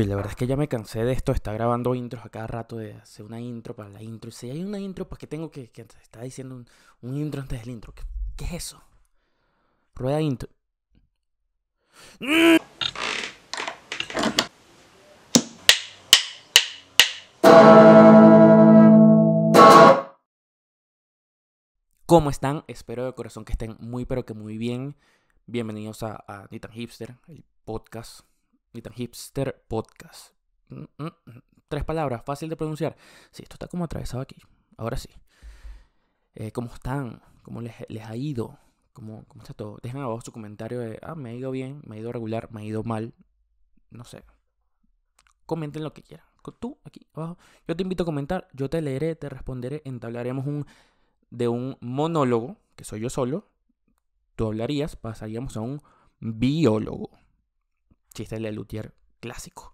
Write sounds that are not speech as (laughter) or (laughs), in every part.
y la verdad es que ya me cansé de esto, está grabando intros a cada rato de hacer una intro para la intro. Y si hay una intro, pues que tengo que, está diciendo un, intro antes del intro. ¿Qué, es eso? Rueda intro. ¿Cómo están? Espero de corazón que estén muy pero que muy bien. Bienvenidos a, a Hipster, el podcast hipster podcast. Mm, mm, mm. Tres palabras, fácil de pronunciar. Sí, esto está como atravesado aquí. Ahora sí. Eh, ¿Cómo están? ¿Cómo les, ha ido? ¿Cómo, está todo? Dejen abajo su comentario de, ah, me ha ido bien, me ha ido regular, me ha ido mal. No sé. Comenten lo que quieran. Tú, aquí abajo. Yo te invito a comentar, yo te leeré, te responderé, entablaremos un de un monólogo, que soy yo solo. Tú hablarías, pasaríamos a un biólogo chiste Luthier clásico.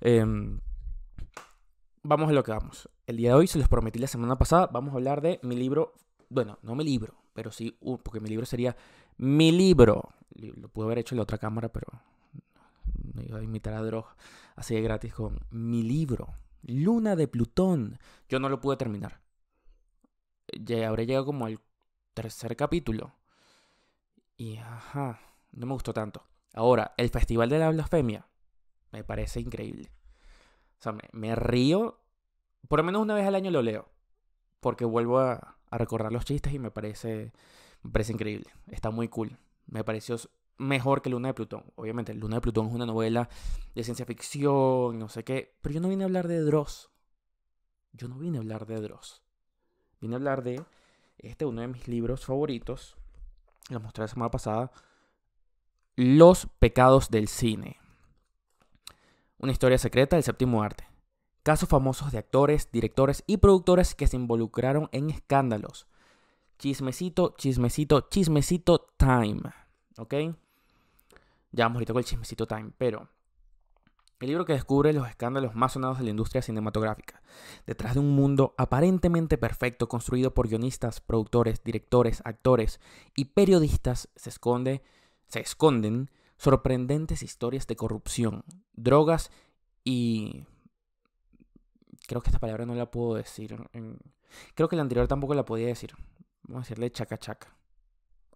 Em, vamos a lo que vamos. El día de hoy, se los prometí la semana pasada, vamos a hablar de mi libro. Bueno, no mi libro, pero sí, porque mi libro sería mi libro. Lo pude haber hecho en la otra cámara, pero no iba a imitar a Drog así de gratis con mi libro. Luna de Plutón. Yo no lo pude terminar. Ya habré llegado como al tercer capítulo. Y ajá, no me gustó tanto. Ahora, el Festival de la Blasfemia me parece increíble. O sea, me, río. Por lo menos una vez al año lo leo. Porque vuelvo a, recordar los chistes y me parece, increíble. Está muy cool. Me pareció mejor que Luna de Plutón. Obviamente, Luna de Plutón es una novela de ciencia ficción, no sé qué. Pero yo no vine a hablar de Dross. Yo no vine a hablar de Dross. Vine a hablar de este, uno de mis libros favoritos. Lo mostré la semana pasada. Los pecados del cine. Una historia secreta del séptimo arte. Casos famosos de actores, directores y productores que se involucraron en escándalos. Chismecito, chismecito, chismecito time. ¿Ok? Ya vamos ahorita con el chismecito time, pero... El libro que descubre los escándalos más sonados de la industria cinematográfica, detrás de un mundo aparentemente perfecto construido por guionistas, productores, directores, actores y periodistas, se esconde se esconden sorprendentes historias de corrupción, drogas y... Creo que esta palabra no la puedo decir. Creo que la anterior tampoco la podía decir. Vamos a decirle chaca chaca.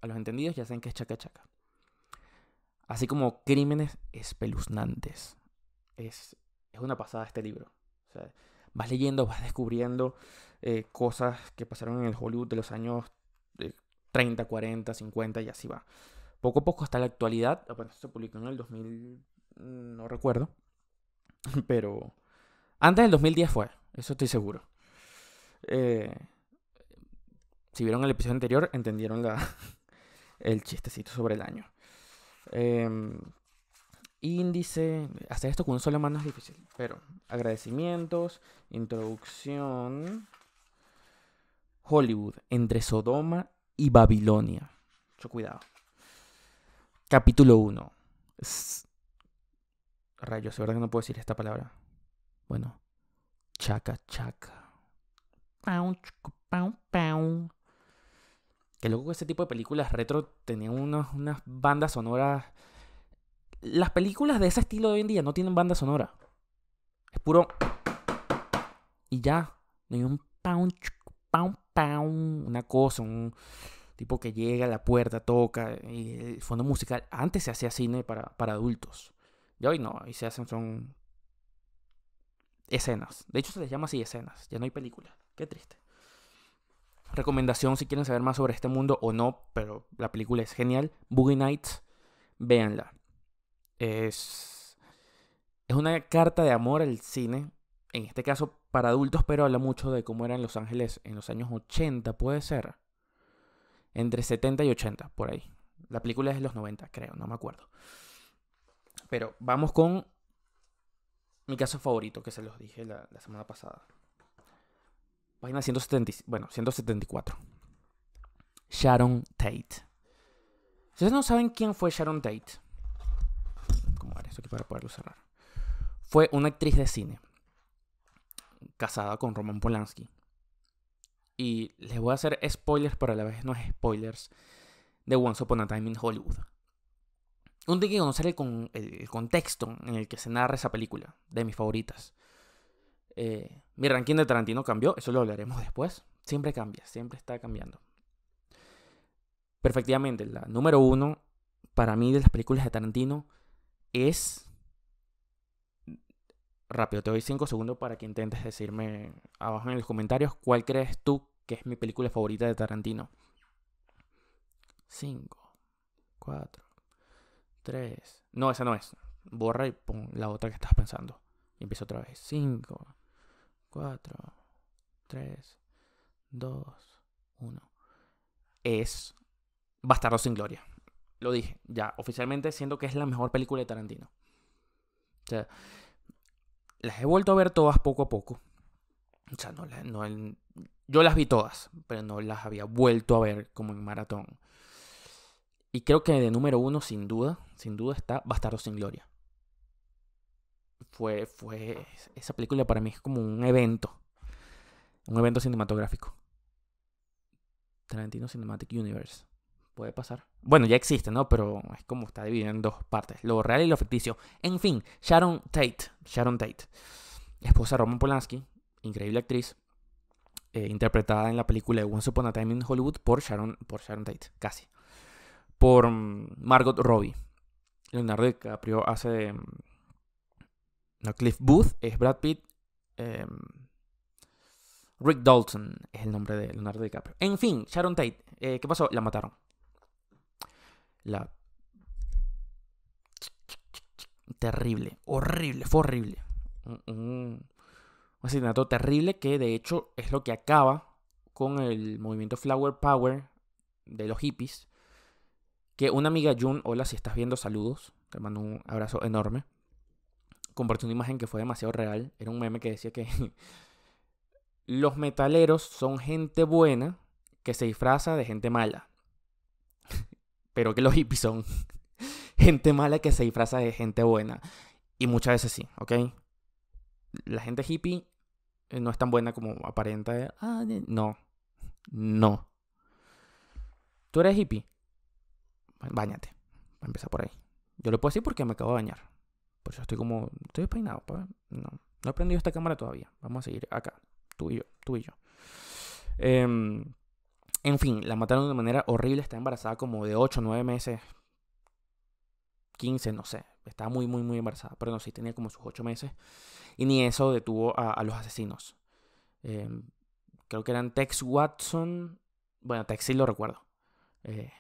A los entendidos ya saben que es chaca chaca. Así como crímenes espeluznantes. Es, es una pasada este libro. vas leyendo, vas descubriendo eh, cosas que pasaron en el Hollywood de los años 30, 40, 50 y así va poco a poco hasta la actualidad, esto se publicó en el 2000, mm, no recuerdo, (laughs) pero antes del 2010 fue, eso estoy seguro. Eh, si vieron el episodio anterior, entendieron (laughs) el chistecito sobre el año. Em, índice, hacer esto con un sola mano es difícil, pero agradecimientos, introducción, Hollywood, entre Sodoma y Babilonia. Mucho cuidado. Capítulo 1. Rayos, de verdad que no puedo decir esta palabra. Bueno, chaca, chaca. Pau, pau, pau. Que luego ese este tipo de películas retro tenían unas bandas sonoras. Las películas de ese estilo de hoy en día no tienen banda sonora. Es puro. Y ya. No hay un pau, pau, Una cosa, un tipo que llega a la puerta, toca, y el eh, fondo musical, antes se hacía cine para, adultos, y hoy no, y se hacen son escenas, de hecho se les llama así escenas, ya no hay película. qué triste. Recomendación si quieren saber más sobre este mundo o no, pero la película es genial, Boogie Nights, véanla. Es, es una carta de amor al cine, en este caso para adultos, pero habla mucho de cómo era en Los Ángeles en los años 80, puede ser entre 70 y 80, por ahí. La película es de los 90, creo, no me acuerdo. Pero vamos con mi caso favorito, que se los dije la, semana pasada. Página 170, bueno, 174. Sharon Tate. Ustedes no saben quién fue Sharon Tate. ¿Cómo haré esto aquí para poderlo cerrar? Fue una actriz de cine. Casada con Roman Polanski y les voy a hacer spoilers, pero a la vez no es spoilers, de Once Upon a Time in Hollywood. Uno tiene que conocer el, contexto en el que se narra esa película, de mis favoritas. Eh, mi ranking de Tarantino cambió, eso lo hablaremos después. Siempre cambia, siempre está cambiando. Perfectivamente, la número uno para mí de las películas de Tarantino es... Rápido, te doy cinco segundos para que intentes decirme abajo en los comentarios cuál crees tú que es mi película favorita de Tarantino. 5, 4, 3. No, esa no es. Borra y pon la otra que estás pensando. Y empieza otra vez. 5, 4, 3, 2, 1. Es Bastardo sin Gloria. Lo dije, ya, oficialmente siento que es la mejor película de Tarantino. O sea, las he vuelto a ver todas poco a poco no, no, yo las vi todas, pero no las había vuelto a ver como en maratón. Y creo que de número uno, sin duda, sin duda está Bastardo sin Gloria. Fue, fue, esa película para mí es como un evento, un evento cinematográfico. Tarantino Cinematic Universe. Puede pasar. Bueno, ya existe, ¿no? Pero es como está dividido en dos partes, lo real y lo ficticio. En fin, Sharon Tate, Sharon Tate, esposa de Roman Polanski, increíble actriz, eh, interpretada en la película Once Upon a Time in Hollywood por Sharon, por Sharon Tate, casi. Por mm, Margot Robbie. Leonardo DiCaprio hace... Mm, no, Cliff Booth es Brad Pitt. Em, Rick Dalton es el nombre de Leonardo DiCaprio. En fin, Sharon Tate. Eh, ¿Qué pasó? La mataron. La... Terrible, horrible, fue horrible. Un asesinato terrible que de hecho es lo que acaba con el movimiento Flower Power de los hippies. Que una amiga June, hola si estás viendo, saludos. Te mando un abrazo enorme. Compartió una imagen que fue demasiado real. Era un meme que decía que (laughs) los metaleros son gente buena que se disfraza de gente mala. (laughs) Pero que los hippies son (laughs) gente mala que se disfraza de gente buena. Y muchas veces sí, ¿ok? la gente hippie eh, no es tan buena como aparenta. Eh, ah, eh, no, no. ¿Tú eres hippie? Báñate. Va a empezar por ahí. Yo lo puedo decir porque me acabo de bañar. Por eso estoy como. Estoy despeinado. Pues, no, no he prendido esta cámara todavía. Vamos a seguir acá. Tú y yo. Tú y yo. Em, en fin, la mataron de manera horrible. Está embarazada como de 8, 9 meses. 15, no sé. Estaba muy, muy, muy embarazada. Pero no sé, tenía como sus 8 meses. Y ni eso detuvo a, los asesinos. Em, creo que eran Tex Watson. Bueno, Tex sí lo recuerdo. Eh,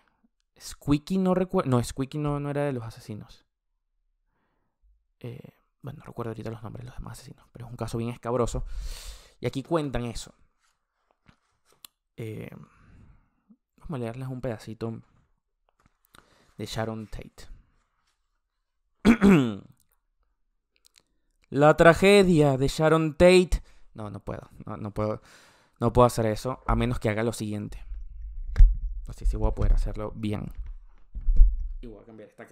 Squeaky no recuerdo. No, Squeaky no, no, era de los asesinos. Eh, bueno, no recuerdo ahorita los nombres de los demás asesinos, pero es un caso bien escabroso. Y aquí cuentan eso. Eh, vamos a leerles un pedacito de Sharon Tate. (clears throat) (clears throat) La tragedia de Sharon Tate. No, no puedo. No, puedo. No puedo hacer eso a menos que haga lo siguiente. No sé si voy a poder hacerlo bien. Y voy a cambiar esta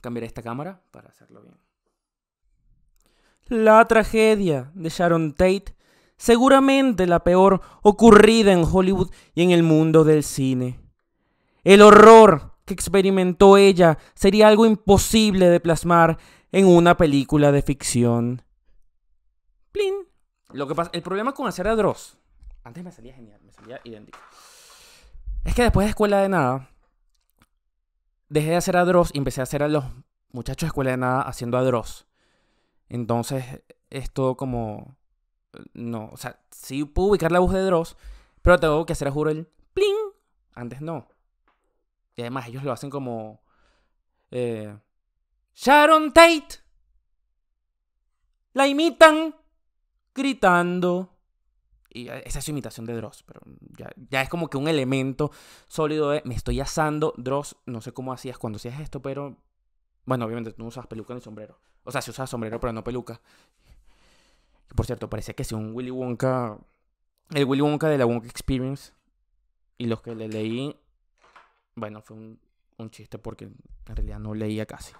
Cambiaré esta cámara para hacerlo bien. La tragedia de Sharon Tate, seguramente la peor ocurrida en Hollywood y en el mundo del cine. El horror que experimentó ella sería algo imposible de plasmar en una película de ficción. Plin. Lo que pasa, el problema con hacer a Dross, antes me salía genial, me salía idéntico. Es que después de Escuela de Nada, dejé de hacer a Dross y empecé a hacer a los muchachos de Escuela de Nada haciendo a Dross. Entonces, es todo como. No, o sea, sí puedo ubicar la voz de Dross, pero tengo que hacer a juro el pling. Antes no. Y además, ellos lo hacen como. Eh, Sharon Tate. La imitan gritando. Y eh, esa es su imitación de Dross, pero ya, es como que un elemento sólido de me estoy asando, Dross, no sé cómo hacías cuando hacías esto, pero bueno, obviamente tú no usas peluca ni sombrero. O sea, si usas sombrero, pero no peluca. Por cierto, parecía que si un Willy Wonka, el Willy Wonka de la Wonka Experience, y los que le leí, bueno, fue un, un chiste porque en realidad no leía casi.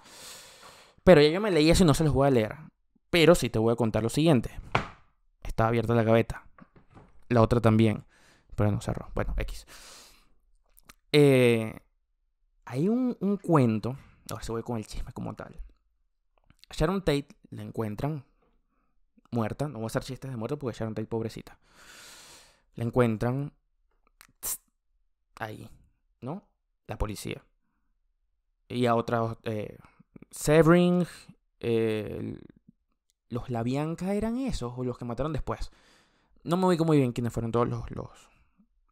Pero ya yo me leía eso no se los voy a leer. Pero sí te voy a contar lo siguiente. Estaba abierta la gaveta. La otra también. Pero no cerró. Bueno, X. Eh, hay un, un cuento. Ahora se voy con el chisme como tal. Sharon Tate la encuentran muerta. No voy a hacer chistes de muerto porque Sharon Tate, pobrecita. La encuentran ahí, ¿no? La policía. Y a otras eh, Severing, los Labianca eran esos, o los que mataron después. No me ubico muy bien quiénes fueron todos los,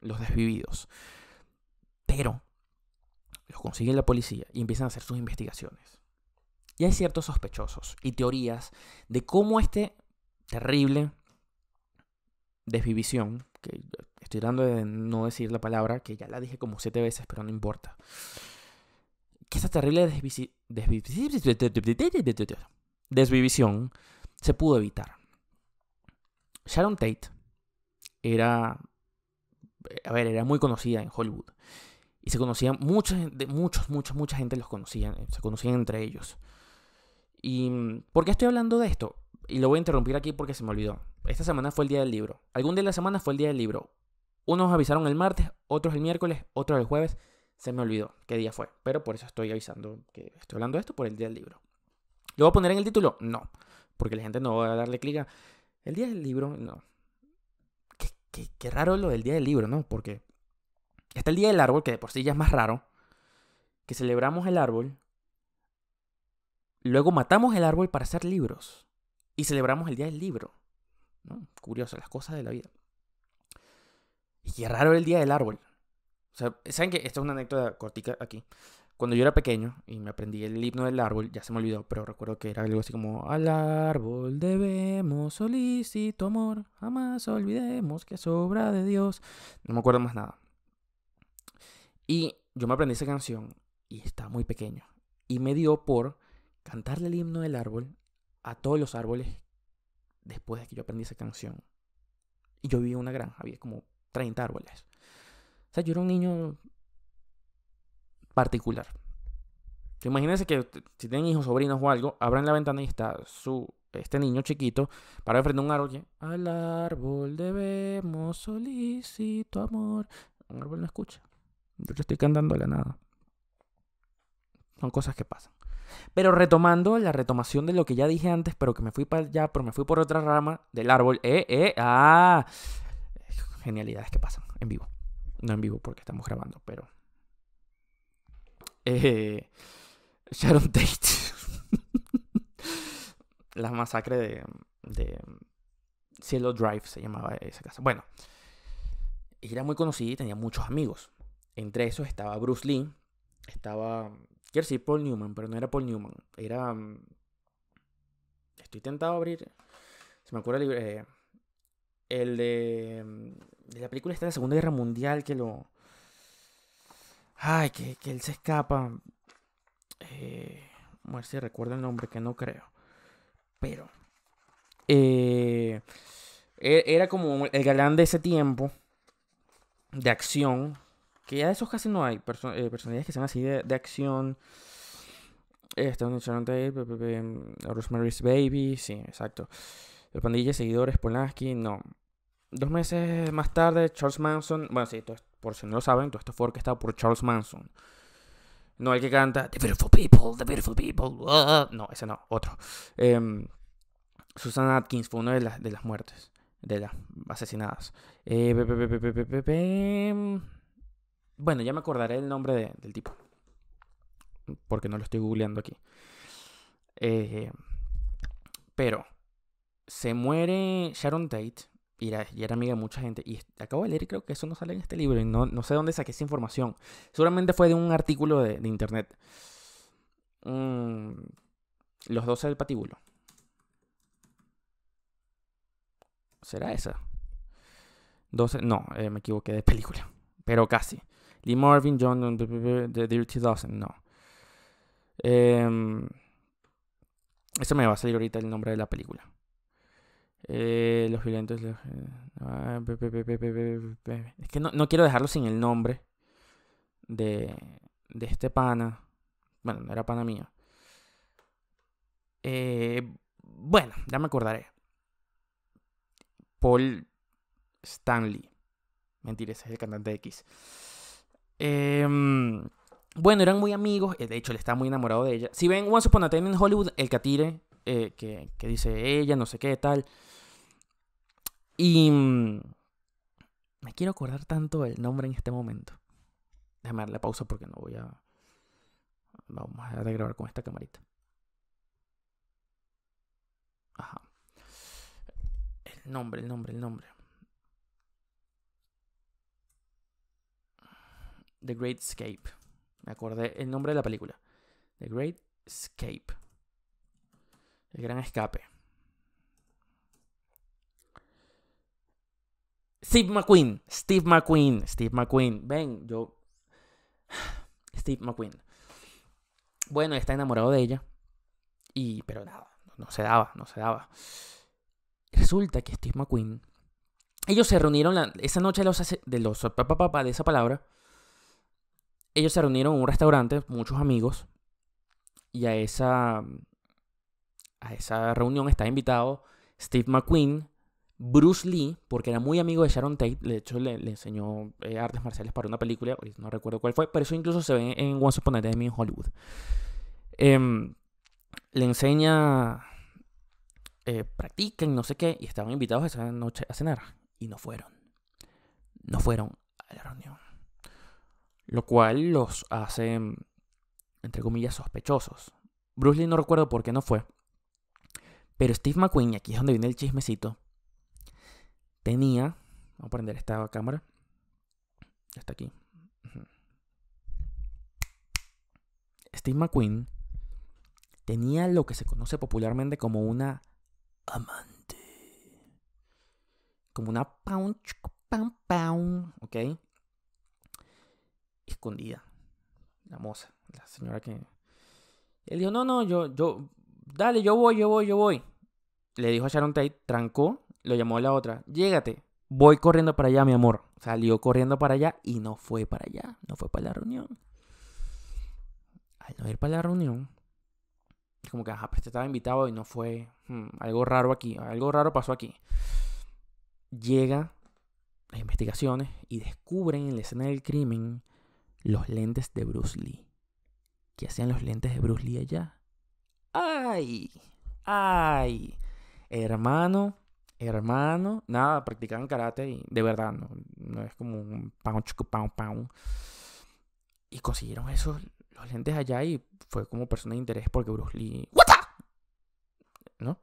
los, desvividos. Pero los consigue la policía y empiezan a hacer sus investigaciones. Y hay ciertos sospechosos y teorías de cómo este terrible desvivisión, que estoy dando de no decir la palabra, que ya la dije como siete veces, pero no importa que esa terrible se pudo evitar. Sharon Tate era, a ver, era muy conocida en Hollywood. Y se conocían muchos, muchos, mucha gente los conocían, se conocían entre ellos. ¿Y por qué estoy hablando de esto? Y lo voy a interrumpir aquí porque se me olvidó. Esta semana fue el día del libro. Algún día de la semana fue el día del libro. Unos avisaron el martes, otros el miércoles, otros el jueves. Se me olvidó qué día fue, pero por eso estoy avisando que estoy hablando de esto por el día del libro. ¿Lo voy a poner en el título? No, porque la gente no va a darle clic a... El día del libro, no. Qué, qué, qué raro lo del día del libro, ¿no? Porque está el día del árbol, que de por sí ya es más raro, que celebramos el árbol, luego matamos el árbol para hacer libros y celebramos el día del libro. Curioso, las cosas de la vida. Y qué raro el día del árbol. O sea, ¿saben que Esta es una anécdota cortica aquí. Cuando yo era pequeño y me aprendí el himno del árbol, ya se me olvidó, pero recuerdo que era algo así como Al árbol debemos solicito amor, jamás olvidemos que es obra de Dios. No me acuerdo más nada. Y yo me aprendí esa canción y estaba muy pequeño. Y me dio por cantarle el himno del árbol a todos los árboles después de que yo aprendí esa canción. Y yo vivía una granja, había como 30 árboles yo era un niño particular. Imagínense que si tienen hijos, sobrinos o algo, abran la ventana y está su, este niño chiquito Para frente a un árbol. Al árbol debemos solicito amor. Un árbol no escucha. Yo estoy cantando a la nada. Son cosas que pasan. Pero retomando la retomación de lo que ya dije antes, pero que me fui para allá, pero me fui por otra rama del árbol. Eh, eh, ah. Genialidades que pasan en vivo. No en vivo porque estamos grabando, pero. Eh, (laughs) Sharon Tate. (laughs) la masacre de, de. Cielo Drive se llamaba esa casa. Bueno, era muy conocida y tenía muchos amigos. Entre esos estaba Bruce Lee, estaba. Quiero decir Paul Newman, pero no era Paul Newman. Era. Estoy tentado a abrir. Se me ocurre el, eh, el de de la película está de la Segunda Guerra Mundial que lo... Ay, que, él se escapa. Eh, a ver si recuerdo el nombre, que no creo. Pero... Eh, e-, era como el galán de ese tiempo, de acción, que ya de esos casi no hay, Personas eh, personalidades que sean así de, de acción. Este, Rosemary's Baby, sí, exacto. El pandilla, seguidores, Polanski, no. Dos meses más tarde, Charles Manson. Bueno, sí, por si no lo saben, todo esto fue orquestado por Charles Manson. No hay que canta The Beautiful People, The Beautiful People. Ah, no, ese no, otro. Eh, Susan Atkins fue una de las, de las muertes, de las asesinadas. bueno, ya me acordaré el nombre del tipo. Porque no lo estoy googleando aquí. Eh, pero se muere Sharon Tate y era, amiga de mucha gente. Y acabo de leer y creo que eso no sale en este libro. Y no, no sé dónde saqué esa información. Seguramente fue de un artículo de, internet. Mm, los 12 del patíbulo. ¿Será esa? 12, no, eh, me equivoqué de película. Pero casi. Lee Marvin, John, The Dirty Dozen, no. Em, ese eso me va a salir ahorita el nombre de la película. Eh, los violentos. es que no, no, quiero dejarlo sin el nombre de, este pana. Bueno, no era pana mía eh, bueno, ya me acordaré. Paul Stanley. Mentira, ese es el cantante de X. Em, bueno, eran muy amigos. Eh, de hecho, él está muy enamorado de ella. Si ven Once Upon a Time en Hollywood, el catire que, que, dice ella, no sé qué, tal. Y mm, me quiero acordar tanto del nombre en este momento. Déjame darle pausa porque no voy a... Vamos a grabar con esta camarita. Ajá. El nombre, el nombre, el nombre. The Great Escape. Me acordé el nombre de la película. The Great Escape. El gran escape. Steve McQueen, Steve McQueen, Steve McQueen. Ven, yo. (sighs) Steve McQueen. Bueno, está enamorado de ella. Y, pero nada, no se daba, no se daba. Resulta que Steve McQueen. Ellos se reunieron esa noche de los, de los de esa palabra. Ellos se reunieron en un restaurante, muchos amigos. Y a esa. A esa reunión está invitado Steve McQueen, Bruce Lee, porque era muy amigo de Sharon Tate, de hecho le, enseñó eh, artes marciales para una película, pues, no recuerdo cuál fue, pero eso incluso se ve en Once Upon a Time in Hollywood. Em, le enseña, eh, practiquen, no sé qué, y estaban invitados esa noche a cenar, y no fueron. No fueron a la reunión. Lo cual los hace, entre comillas, sospechosos. Bruce Lee no recuerdo por qué no fue. Pero Steve McQueen, aquí es donde viene el chismecito, tenía. Vamos a prender esta cámara. Ya está aquí. Steve McQueen tenía lo que se conoce popularmente como una amante. Como una paunch, pound, pound, ¿ok? Escondida. La moza, la señora que... Él dijo, no, no, yo, yo, dale, yo voy, yo voy, yo voy. Le dijo a Sharon Tate, trancó lo llamó la otra, llégate, voy corriendo para allá, mi amor. Salió corriendo para allá y no fue para allá, no fue para la reunión. Al no ir para la reunión, como que, ajá, pues, estaba invitado y no fue hmm, algo raro aquí, algo raro pasó aquí. Llega las investigaciones y descubren en la escena del crimen los lentes de Bruce Lee. ¿Qué hacían los lentes de Bruce Lee allá? ¡Ay! ¡Ay! Hermano, hermano, nada, practicaban karate y de verdad, no, es como un pound chucu, pau, Y consiguieron eso los lentes allá y fue como persona de interés porque Bruce Lee, ¿What ¿no?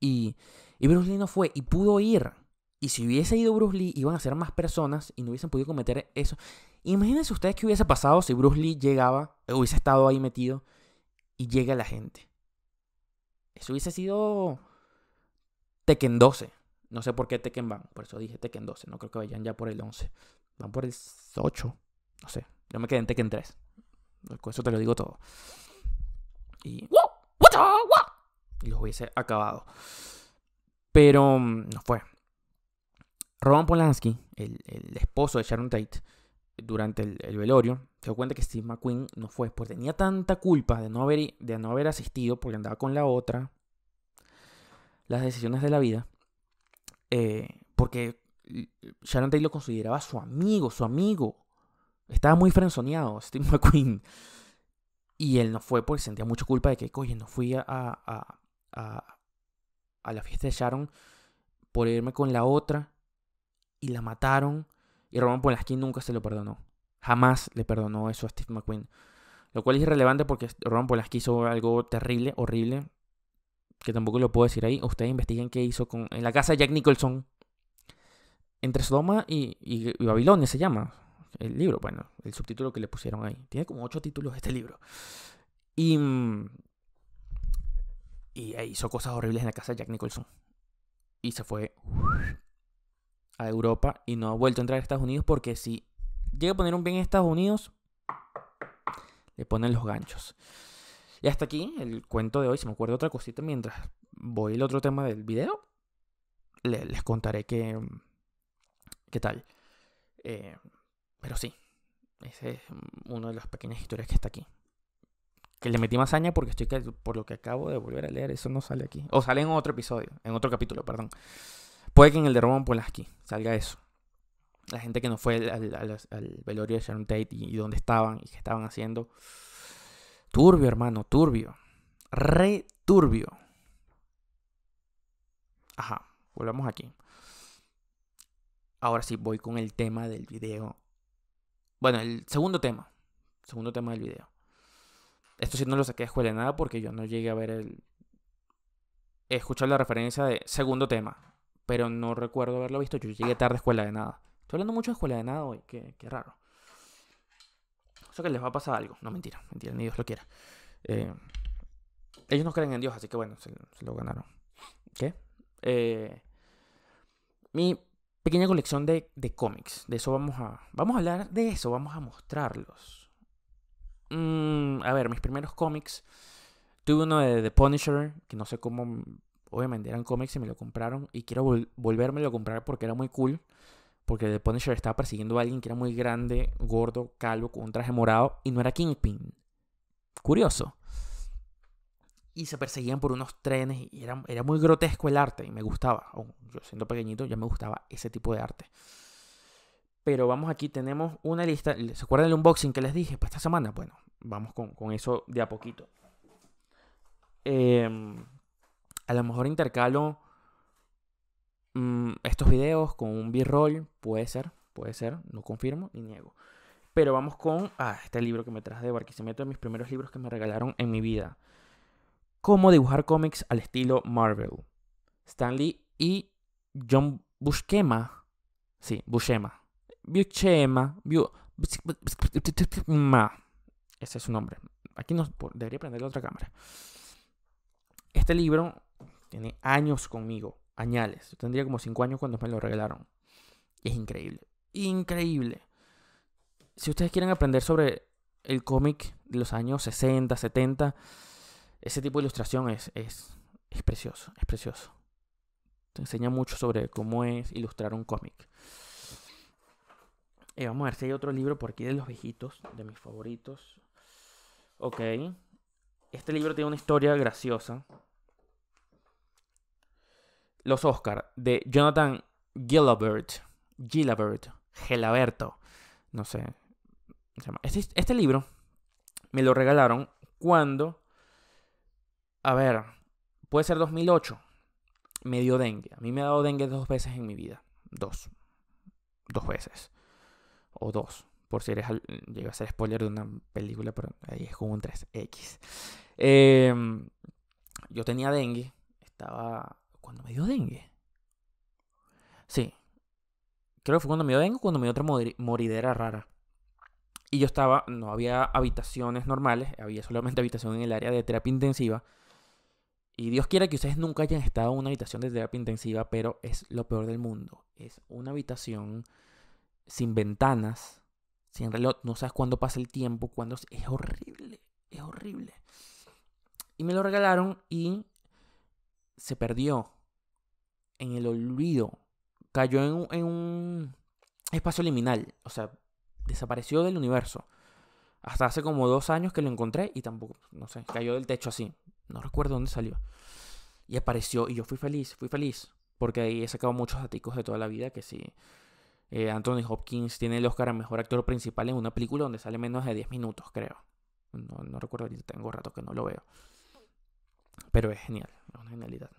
Y, y Bruce Lee no fue y pudo ir. Y si hubiese ido Bruce Lee, iban a ser más personas y no hubiesen podido cometer eso. Imagínense ustedes qué hubiese pasado si Bruce Lee llegaba, hubiese estado ahí metido y llega la gente. Eso hubiese sido Tekken 12. No sé por qué Tekken van, por eso dije Tekken 12. No creo que vayan ya por el 11. Van por el 8. No sé. Yo me quedé en Tekken 3. Con eso te lo digo todo. Y. Y los hubiese acabado. Pero mm, no fue. Roman Polanski, el, esposo de Sharon Tate, durante el, velorio, se dio cuenta que Steve McQueen no fue, porque tenía tanta culpa de no haber, de no haber asistido porque andaba con la otra, las decisiones de la vida, eh, porque Sharon Tate lo consideraba su amigo, su amigo. Estaba muy frenzoneado, Steve McQueen. Y él no fue porque sentía mucha culpa de que, oye, no fui a, a, la fiesta de Sharon por irme con la otra y la mataron. Y Roman Polanski nunca se lo perdonó. Jamás le perdonó eso a Steve McQueen. Lo cual es irrelevante porque Roman Polanski hizo algo terrible, horrible, que tampoco lo puedo decir ahí, ustedes investiguen qué hizo con, en la casa de Jack Nicholson. Entre Sodoma y, y, Babilonia se llama el libro, bueno, el subtítulo que le pusieron ahí. Tiene como ocho títulos este libro. Y, y hizo cosas horribles en la casa de Jack Nicholson. Y se fue a Europa y no ha vuelto a entrar a Estados Unidos porque si llega a poner un bien en Estados Unidos, le ponen los ganchos. Y hasta aquí el cuento de hoy. Si me acuerdo otra cosita mientras voy el otro tema del video, les contaré qué, mm, qué tal. Eh, pero sí, ese es mm, una de las pequeñas historias que está aquí. Que le metí más porque estoy por lo que acabo de volver a leer, eso no sale aquí. O sale en otro episodio, en otro capítulo, perdón. Puede que en el de Roman Polanski salga eso. La gente que no fue al, velorio de Sharon Tate y, y dónde estaban y qué estaban haciendo. Turbio, hermano, turbio. Re turbio. Ajá, volvamos aquí. Ahora sí, voy con el tema del video. Bueno, el segundo tema. Segundo tema del video. Esto sí no lo saqué de escuela de nada porque yo no llegué a ver el... He escuchado la referencia de segundo tema, pero no recuerdo haberlo visto. Yo llegué tarde a escuela de nada. Estoy hablando mucho de escuela de nada hoy, qué, qué raro que les va a pasar algo. No, mentira, mentira, ni Dios lo quiera. Eh, ellos no creen en Dios, así que bueno, se, lo ganaron. ¿Qué? Eh, mi pequeña colección de, cómics. De eso vamos a. Vamos a hablar de eso, vamos a mostrarlos. Mm, a ver, mis primeros cómics. Tuve uno de The Punisher, que no sé cómo. Obviamente eran cómics y me lo compraron. Y quiero volverme a comprar porque era muy cool porque The Punisher estaba persiguiendo a alguien que era muy grande, gordo, calvo, con un traje morado, y no era Kingpin. Curioso. Y se perseguían por unos trenes, y era, muy grotesco el arte, y me gustaba. yo siendo pequeñito ya me gustaba ese tipo de arte. Pero vamos aquí, tenemos una lista. ¿Se acuerdan del unboxing que les dije para esta semana? Bueno, vamos con, eso de a poquito. Em, a lo mejor intercalo Mm, estos videos con un b-roll, puede ser, puede ser, no confirmo ni niego. Pero vamos con ah, este libro que me traje de Barquisimeto, de mis primeros libros que me regalaron en mi vida. Cómo dibujar cómics al estilo Marvel. Stanley y John Buschema Sí, Buschema Buschema Ese es su nombre. Aquí nos debería prender la otra cámara. Este libro tiene años conmigo añales. Yo tendría como 5 años cuando me lo regalaron. es increíble. Increíble. Si ustedes quieren aprender sobre el cómic de los años 60, 70, ese tipo de ilustración es, precioso, es precioso. Te enseña mucho sobre cómo es ilustrar un cómic. Eh, vamos a ver si hay otro libro por aquí de los viejitos, de mis favoritos. Ok. Este libro tiene una historia graciosa los Oscar de Jonathan Gilbert, Gilbert, Gelaberto, no sé. Este, este, libro me lo regalaron cuando, a ver, puede ser 2008, me dio dengue. A mí me ha dado dengue dos veces en mi vida. Dos. Dos veces. O dos. Por si eres llega a ser spoiler de una película, pero ahí es como un 3X. Em, yo tenía dengue. Estaba cuando me dio dengue. Sí. Creo que fue cuando me dio dengue, cuando me dio otra moridera rara. Y yo estaba, no había habitaciones normales, había solamente habitación en el área de terapia intensiva. Y Dios quiera que ustedes nunca hayan estado en una habitación de terapia intensiva, pero es lo peor del mundo. Es una habitación sin ventanas, sin reloj, no sabes cuándo pasa el tiempo, cuándo es horrible, es horrible. Y me lo regalaron y se perdió en el olvido, cayó en, un espacio liminal, o sea, desapareció del universo. Hasta hace como dos años que lo encontré y tampoco, no sé, cayó del techo así. No recuerdo dónde salió. Y apareció y yo fui feliz, fui feliz. Porque ahí he sacado muchos aticos de toda la vida que sí. Eh, Anthony Hopkins tiene el Oscar a Mejor Actor Principal en una película donde sale menos de 10 minutos, creo. No, no recuerdo tengo rato que no lo veo. Pero es genial, es una genialidad.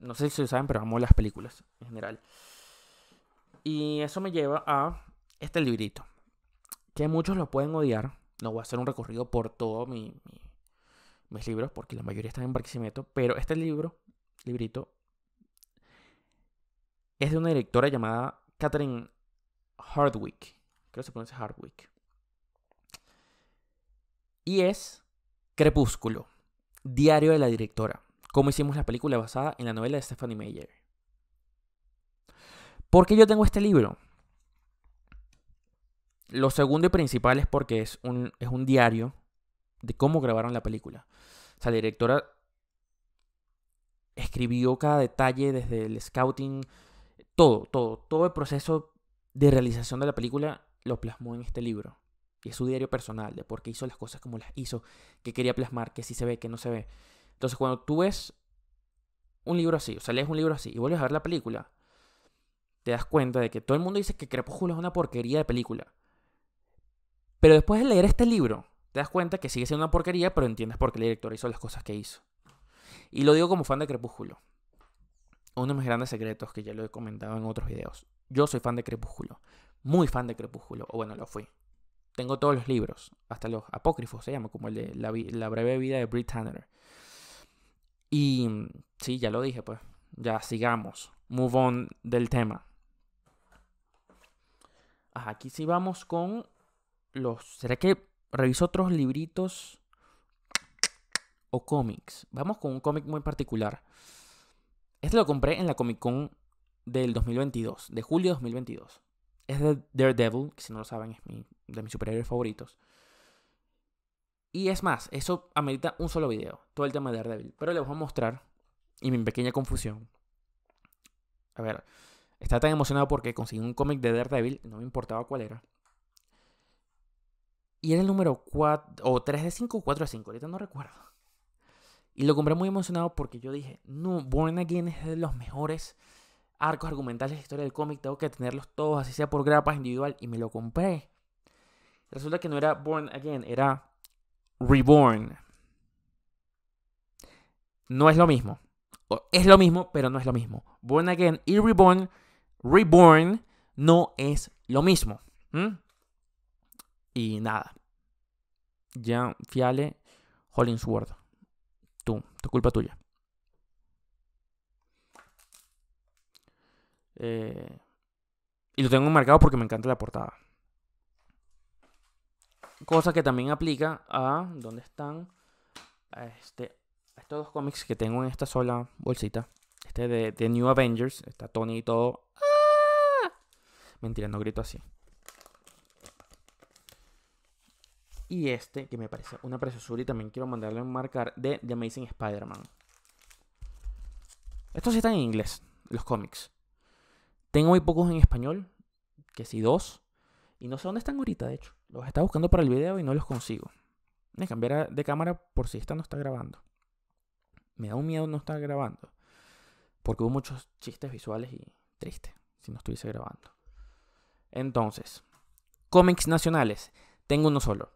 No sé si ustedes saben, pero amo las películas en general. Y eso me lleva a este librito, que muchos lo pueden odiar. No voy a hacer un recorrido por todos mis libros, porque la mayoría están en Barquisimeto, pero este libro, librito, es de una directora llamada Catherine Hardwick. Creo que se pronuncia Hardwick. Y es Crepúsculo, diario de la directora. ¿Cómo hicimos la película basada en la novela de Stephanie Meyer. ¿Por qué yo tengo este libro? Lo segundo y principal es porque es un, es un diario de cómo grabaron la película. O sea, la directora escribió cada detalle desde el scouting, todo, todo, todo el proceso de realización de la película lo plasmó en este libro. Y es su diario personal de por qué hizo las cosas como las hizo, qué quería plasmar, qué sí se ve, qué no se ve. Entonces, cuando tú ves un libro así, o sea, lees un libro así y vuelves a ver la película, te das cuenta de que todo el mundo dice que Crepúsculo es una porquería de película. Pero después de leer este libro, te das cuenta que sigue siendo una porquería, pero entiendes por qué el director hizo las cosas que hizo. Y lo digo como fan de Crepúsculo. Uno de mis grandes secretos que ya lo he comentado en otros videos. Yo soy fan de Crepúsculo. Muy fan de Crepúsculo. O bueno, lo fui. Tengo todos los libros, hasta los apócrifos se llama, como el de La, breve vida de Brit Tanner. Y mm, sí, ya lo dije, pues. Ya sigamos. Move on del tema. aquí sí vamos con los. ¿Será que reviso otros libritos o cómics? Vamos con un cómic muy particular. Este lo compré en la Comic Con del 2022, de julio de 2022. Es de Daredevil, que si no lo saben es mi, de mis superhéroes favoritos. Y es más, eso amerita un solo video, todo el tema de Daredevil. Pero les voy a mostrar, y mi pequeña confusión. A ver, estaba tan emocionado porque conseguí un cómic de Daredevil, no me importaba cuál era. Y era el número 4, o 3 de 5 o 4 de 5, ahorita no recuerdo. Y lo compré muy emocionado porque yo dije, no, Born Again es de los mejores arcos argumentales de la historia del cómic, tengo que tenerlos todos, así sea por grapas individual, y me lo compré. Resulta que no era Born Again, era Reborn. No es lo mismo. es lo mismo, pero no es lo mismo. Born Again y Reborn, Reborn no es lo mismo. ¿Mm? Y nada. Ya, fiale, Hollingsworth. Tú, tu culpa tuya. Eh, y lo tengo marcado porque me encanta la portada. Cosa que también aplica a. ¿Dónde están? A, este, estos dos cómics que tengo en esta sola bolsita. Este de, de New Avengers. Está Tony y todo. ¡Ah! Mentira, no grito así. Y este, que me parece una preciosura y también quiero mandarle a marcar de The Amazing Spider-Man. Estos sí están en inglés, los cómics. Tengo muy pocos en español, que sí dos. Y no sé dónde están ahorita, de hecho. Los estaba buscando para el video y no los consigo. Me cambiará de cámara por si esta no está grabando. Me da un miedo no estar grabando. Porque hubo muchos chistes visuales y triste si no estuviese grabando. Entonces, cómics nacionales. Tengo uno solo.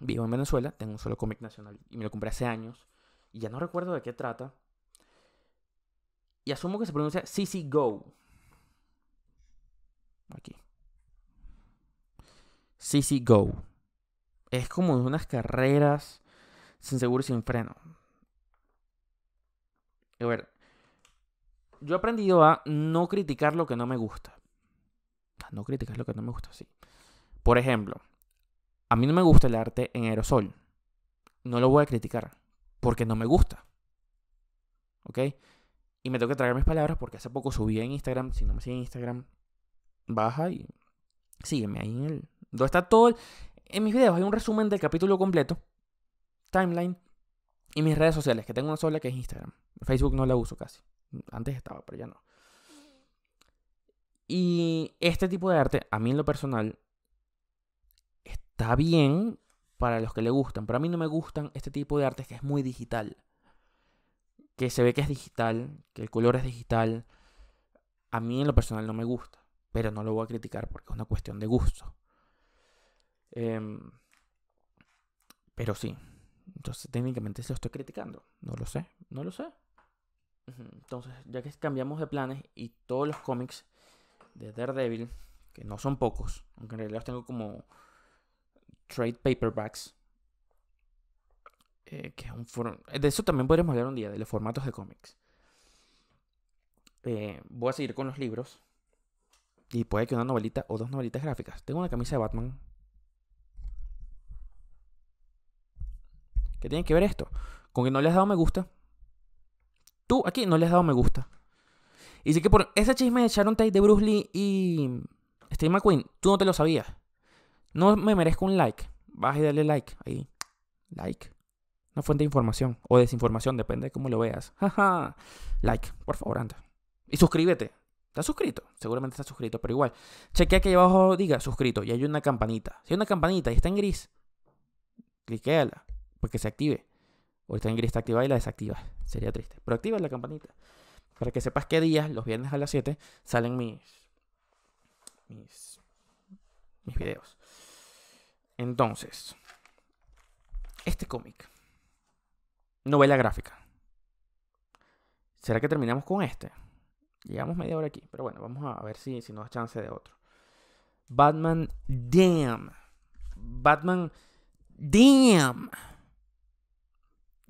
Vivo en Venezuela, tengo un solo cómic nacional y me lo compré hace años. Y ya no recuerdo de qué trata. Y asumo que se pronuncia CCGO. Go. go. Es como unas carreras sin seguro y sin freno. A ver, yo he aprendido a no criticar lo que no me gusta. No criticar lo que no me gusta, sí. Por ejemplo, a mí no me gusta el arte en aerosol. No lo voy a criticar porque no me gusta. ¿Ok? Y me tengo que tragar mis palabras porque hace poco subí en Instagram. Si no me siguen en Instagram, baja y sígueme ahí en el, está todo. En mis videos hay un resumen del capítulo completo, timeline, y mis redes sociales, que tengo una sola que es Instagram. Facebook no la uso casi. Antes estaba, pero ya no. Y este tipo de arte, a mí en lo personal, está bien para los que le gustan, pero a mí no me gustan este tipo de arte que es muy digital. Que se ve que es digital, que el color es digital. A mí en lo personal no me gusta, pero no lo voy a criticar porque es una cuestión de gusto. Em, pero sí. Entonces técnicamente se lo estoy criticando. No lo sé. No lo sé. Entonces, ya que cambiamos de planes y todos los cómics de Daredevil, que no son pocos, aunque en realidad los tengo como trade paperbacks, eh, que es un eh, de eso también podríamos hablar un día, de los formatos de cómics. Eh, voy a seguir con los libros y puede que una novelita o dos novelitas gráficas. Tengo una camisa de Batman ¿Qué tiene que ver esto? Con que no le has dado me gusta. Tú aquí no le has dado me gusta. Y sí que por ese chisme de Sharon Tate, de Bruce Lee y Steve McQueen, tú no te lo sabías. No me merezco un like. Vas y dale like ahí. Like. Una fuente de información o desinformación, depende de cómo lo veas. (laughs) like, por favor, anda. Y suscríbete. ¿Estás suscrito? Seguramente estás suscrito, pero igual. Chequea que ahí abajo diga suscrito y hay una campanita. Si hay una campanita y está en gris, cliquéala porque pues, se active. O está en gris está y la desactiva. Sería triste. Pero activa la campanita. Para que sepas qué días, los viernes a las 7, salen mis, mis, mis videos. Entonces, este cómic. Novela gráfica. ¿Será que terminamos con este? Llegamos media hora aquí, pero bueno, vamos a ver si, si nos da chance de otro. Batman Damn. Batman Damn.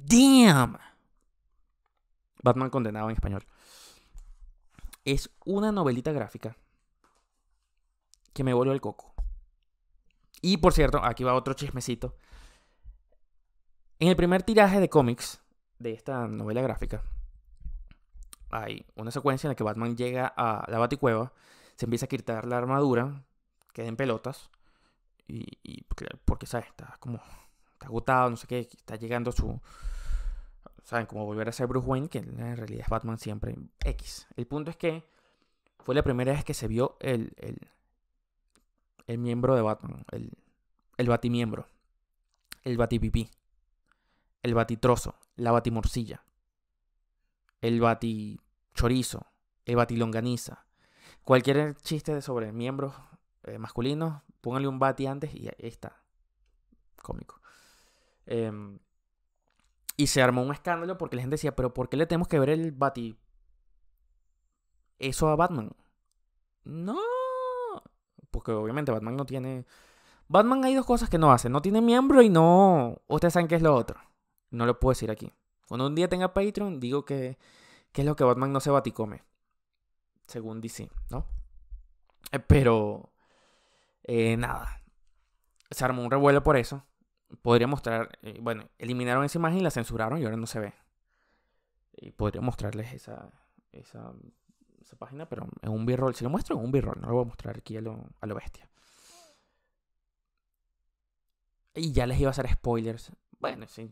Damn. Batman condenado en español. Es una novelita gráfica que me voló el coco. Y por cierto, aquí va otro chismecito. En el primer tiraje de cómics de esta novela gráfica, hay una secuencia en la que Batman llega a la baticueva, se empieza a quitar la armadura, queda en pelotas, y, porque, porque, ¿sabes? Está como está agotado, no sé qué, está llegando su... ¿Saben? cómo volver a ser Bruce Wayne, que en realidad es Batman siempre X. El punto es que fue la primera vez que se vio el, el, miembro de Batman, el, el batimiembro, el batipipí, el batitrozo, la batimorcilla, el batichorizo, el batilonganiza. Cualquier chiste sobre miembros eh, masculinos, pónganle un bati antes y ahí está. Cómico. Em, y se armó un escándalo porque la gente decía, pero ¿por qué le tenemos que ver el Bati? Eso a Batman. No. Porque obviamente Batman no tiene... Batman hay dos cosas que no hace. No tiene miembro y no... Ustedes saben qué es lo otro. No lo puedo decir aquí. Cuando un día tenga Patreon, digo que, que es lo que Batman no se baticome. Según DC, ¿no? Eh, pero... Eh, nada. Se armó un revuelo por eso podría mostrar, eh, bueno, eliminaron esa imagen y la censuraron y ahora no se ve. Y podría mostrarles esa, página, pero en un b-roll. Si lo muestro, en un b-roll. No lo voy a mostrar aquí a lo, bestia. Y ya les iba a hacer spoilers. Bueno, si,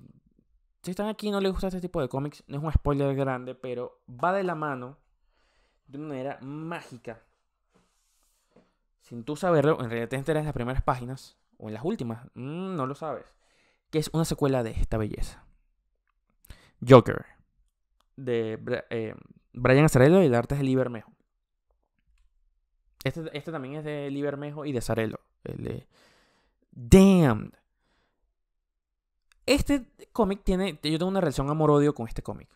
están aquí y no les gusta este tipo de cómics, no es un spoiler grande, pero va de la mano de una manera mágica. Sin tú saberlo, en realidad te enteras en las primeras páginas o en las últimas, mm, no lo sabes, que es una secuela de esta belleza. Joker, de eh, Brian Azarello y el arte de Lee Este, este, también es de Lee y de Azarello. El de Damned. Este cómic tiene. Yo tengo una relación amor-odio con este cómic.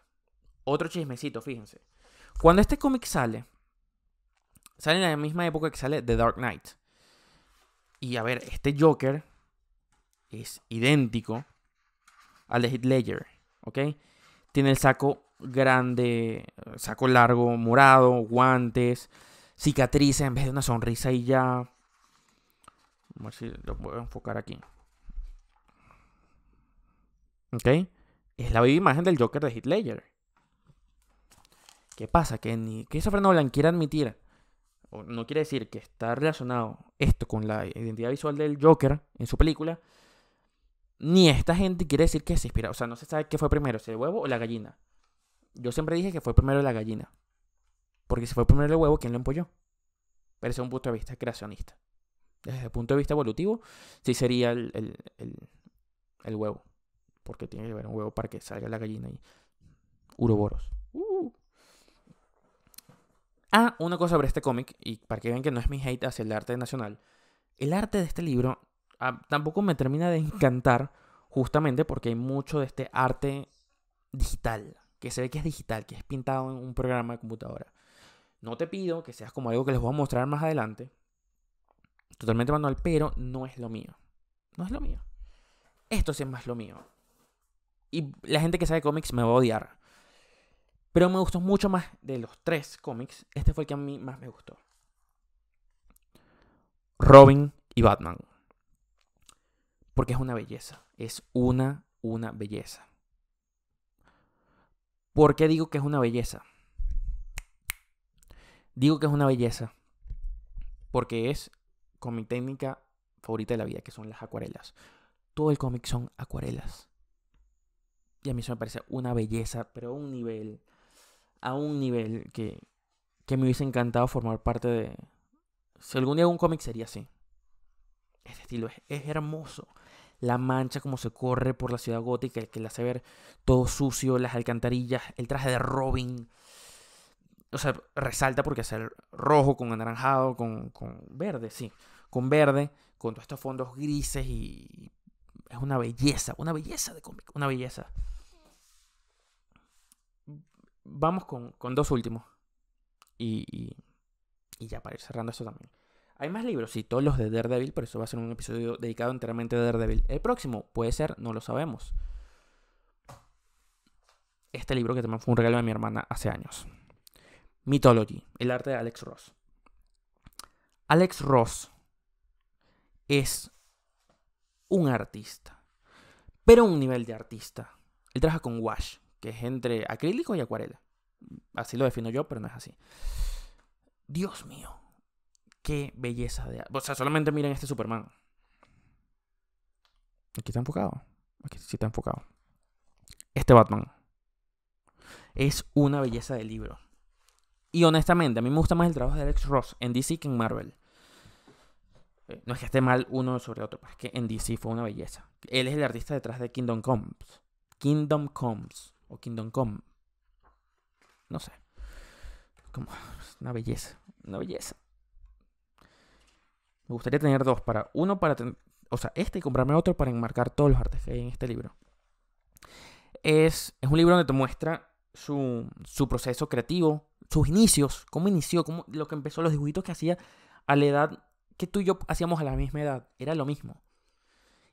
Otro chismecito, fíjense. Cuando este cómic sale, sale en la misma época que sale The Dark Knight. Y a ver, este Joker es idéntico al de Heath Ledger, ¿ok? Tiene el saco grande, saco largo, morado, guantes, cicatrices en vez de una sonrisa y ya. a ver si lo puedo enfocar aquí. ¿Ok? Es la viva imagen del Joker de Heath Ledger. ¿Qué pasa? Que ni Christopher Nolan quiere admitir no quiere decir que está relacionado esto con la identidad visual del Joker en su película, ni esta gente quiere decir que se inspira. O sea, no se sabe qué fue primero, si el huevo o la gallina. Yo siempre dije que fue primero la gallina. Porque si fue primero el huevo, ¿quién lo empolló? Pero es un punto de vista creacionista. Desde el punto de vista evolutivo, sí sería el, huevo. Porque tiene que haber un huevo para que salga la gallina y uroboros. Uh. Ah, una cosa sobre este cómic, y para que vean que no es mi hate hacia el arte nacional, el arte de este libro ah, tampoco me termina de encantar, justamente porque hay mucho de este arte digital, que se ve que es digital, que es pintado en un programa de computadora. No te pido que seas como algo que les voy a mostrar más adelante, totalmente manual, pero no es lo mío. No es lo mío. Esto sí es más lo mío. Y la gente que sabe cómics me va a odiar. Pero me gustó mucho más de los tres cómics. Este fue el que a mí más me gustó. Robin y Batman. Porque es una belleza. Es una, una belleza. ¿Por qué digo que es una belleza? Digo que es una belleza porque es con mi técnica favorita de la vida, que son las acuarelas. Todo el cómic son acuarelas. Y a mí eso me parece una belleza, pero un nivel a un nivel que, que me hubiese encantado formar parte de... Si algún día un cómic sería así. Este estilo es, hermoso. La mancha como se corre por la ciudad gótica, el que la hace ver todo sucio, las alcantarillas, el traje de Robin. O sea, resalta porque es el rojo con anaranjado, con, con verde, sí. Con verde, con todos estos fondos grises y es una belleza, una belleza de cómic, una belleza vamos con, dos últimos. Y, y, ya para ir cerrando esto también. Hay más libros, y todos los de Daredevil, pero eso va a ser un episodio dedicado enteramente a Daredevil. El próximo puede ser, no lo sabemos. Este libro que también fue un regalo de mi hermana hace años. Mythology, el arte de Alex Ross. Alex Ross es un artista, pero un nivel de artista. Él trabaja con Wash, que es entre acrílico y acuarela. Así lo defino yo, pero no es así. Dios mío, qué belleza de... O sea, solamente miren este Superman. Aquí está enfocado. Aquí sí está enfocado. Este Batman. Es una belleza de libro. Y honestamente, a mí me gusta más el trabajo de Alex Ross en DC que en Marvel. Eh, no es que esté mal uno sobre otro, pero es que en DC fue una belleza. Él es el artista detrás de Kingdom Comes. Kingdom Comes. O Kingdom Come. No sé. una belleza. Una belleza. Me gustaría tener dos. Para, uno para tener O sea, este y comprarme otro para enmarcar todos los artes que hay en este libro. Es, es un libro donde te muestra su, su proceso creativo, sus inicios, cómo inició, cómo, lo que empezó, los dibujitos que hacía a la edad que tú y yo hacíamos a la misma edad. Era lo mismo.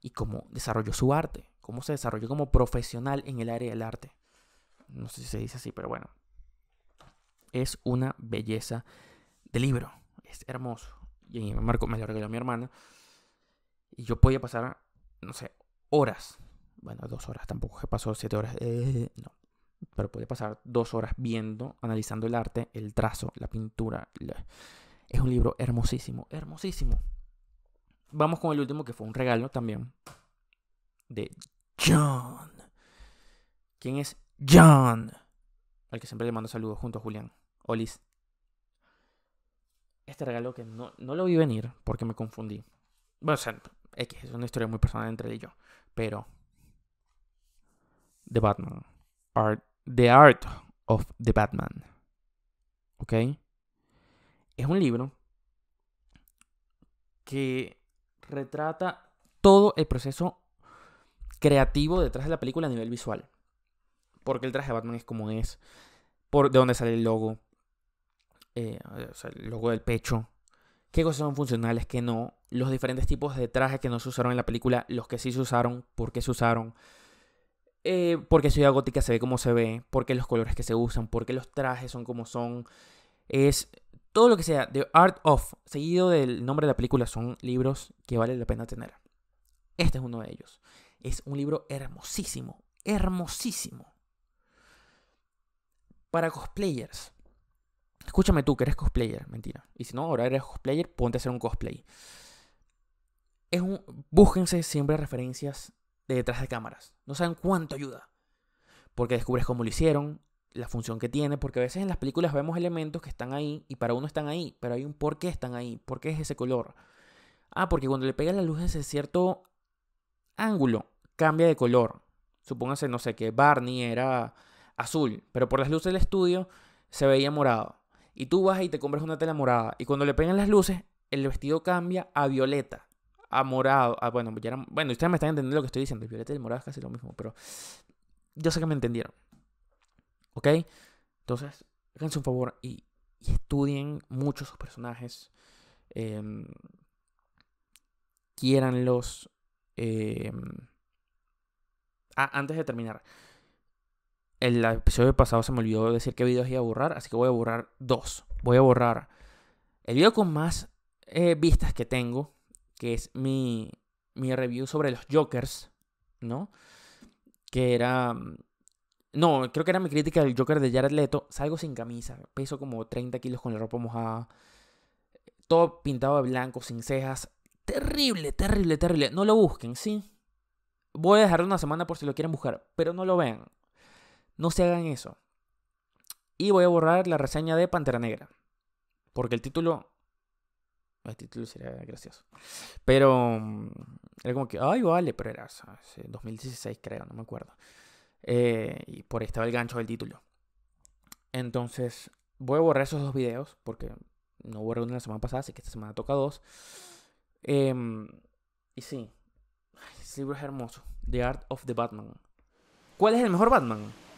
Y cómo desarrolló su arte, cómo se desarrolló como profesional en el área del arte. No sé si se dice así, pero bueno. Es una belleza de libro. Es hermoso. Y me, marco, me lo regaló mi hermana. Y yo podía pasar, no sé, horas. Bueno, dos horas tampoco, que pasó siete horas. Eh, no. Pero podía pasar dos horas viendo, analizando el arte, el trazo, la pintura. Es un libro hermosísimo, hermosísimo. Vamos con el último que fue un regalo también de John. ¿Quién es John, al que siempre le mando saludos junto a Julián. Olis. Este regalo que no, no lo vi venir porque me confundí. Bueno, o sea, X, es una historia muy personal entre él y yo. Pero. The Batman. Art, the Art of the Batman. ¿Ok? Es un libro que retrata todo el proceso creativo detrás de la película a nivel visual porque el traje de Batman es como es, por de dónde sale el logo, eh, el logo del pecho, qué cosas son funcionales, que no, los diferentes tipos de trajes que no se usaron en la película, los que sí se usaron, por qué se usaron, eh, por qué Ciudad Gótica se ve como se ve, por qué los colores que se usan, por qué los trajes son como son, es todo lo que sea The Art of, seguido del nombre de la película, son libros que vale la pena tener. Este es uno de ellos. Es un libro hermosísimo, hermosísimo para cosplayers. Escúchame tú que eres cosplayer, mentira. Y si no, ahora eres cosplayer, ponte a hacer un cosplay. Es un, búsquense siempre referencias de detrás de cámaras. No saben cuánto ayuda. Porque descubres cómo lo hicieron, la función que tiene, porque a veces en las películas vemos elementos que están ahí y para uno están ahí, pero hay un por qué están ahí, por qué es ese color. Ah, porque cuando le pega la luz desde cierto ángulo, cambia de color. Supóngase, no sé, que Barney era azul, pero por las luces del estudio se veía morado. Y tú vas y te compras una tela morada. Y cuando le pegan las luces, el vestido cambia a violeta, a morado. A, bueno, ya bueno, ustedes me están entendiendo lo que estoy diciendo. El violeta y el morado es casi lo mismo, pero yo sé que me entendieron. ¿Ok? Entonces, háganse un favor y, estudien mucho sus personajes. Eh, em, los, em, antes de terminar el episodio pasado se me olvidó decir qué videos iba a borrar, así que voy a borrar dos. Voy a borrar el video con más eh, vistas que tengo, que es mi, mi review sobre los Jokers, ¿no? Que era... Mm, no, creo que era mi crítica del Joker de Jared Leto. Salgo sin camisa, peso como 30 kilos con la ropa mojada. Todo pintado de blanco, sin cejas. Terrible, terrible, terrible. No lo busquen, ¿sí? Voy a dejar una semana por si lo quieren buscar, pero no lo vean. No se hagan eso. Y voy a borrar la reseña de Pantera Negra. Porque el título. El título sería gracioso. Pero. Mm, era como que. Ay, vale, pero era. 2016, eh, creo, no me acuerdo. Eh, y por ahí estaba el gancho del título. Entonces, voy a borrar esos dos videos. Porque no borré uno la semana pasada, así que esta semana toca dos. Em, y sí, ese libro es hermoso. The Art of the Batman. ¿Cuál es el mejor Batman?